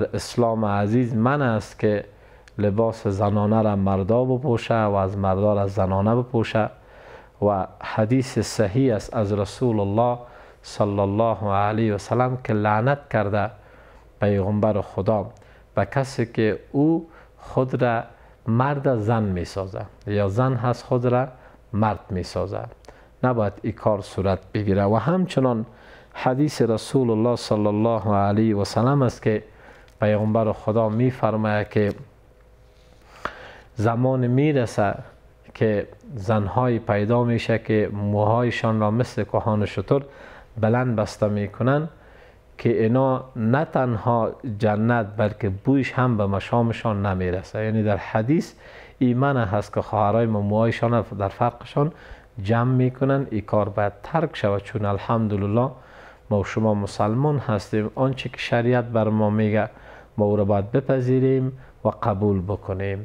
در اسلام عزیز من است که لباس زنانه را مردا بپوشه و از مردا را زنانه بپوشه و حدیث صحیح است از رسول الله صلی الله علیه و سلم که لعنت کرده پیغمبر خدا و کسی که او خود را مرد زن می یا زن هست خود را مرد می نباید این کار صورت بگیره و همچنان حدیث رسول الله صلی الله علیه و سلم است که پیغمبر خدا میفرماید که زمان میرسه که زنهای پیدا میشه که موهایشان را مثل کهان شطور بلند بسته میکنن که اینا نه تنها جنت بلکه بویش هم به مشامشان نمیرسه یعنی در حدیث ایمن هست که خواهرای ما موهایشان در فرقشان جمع میکنن ای کار باید ترک شود چون الحمدلله ما و شما مسلمان هستیم آنچه که شریعت بر ما میگه ما او را باید بپذیریم و قبول بکنیم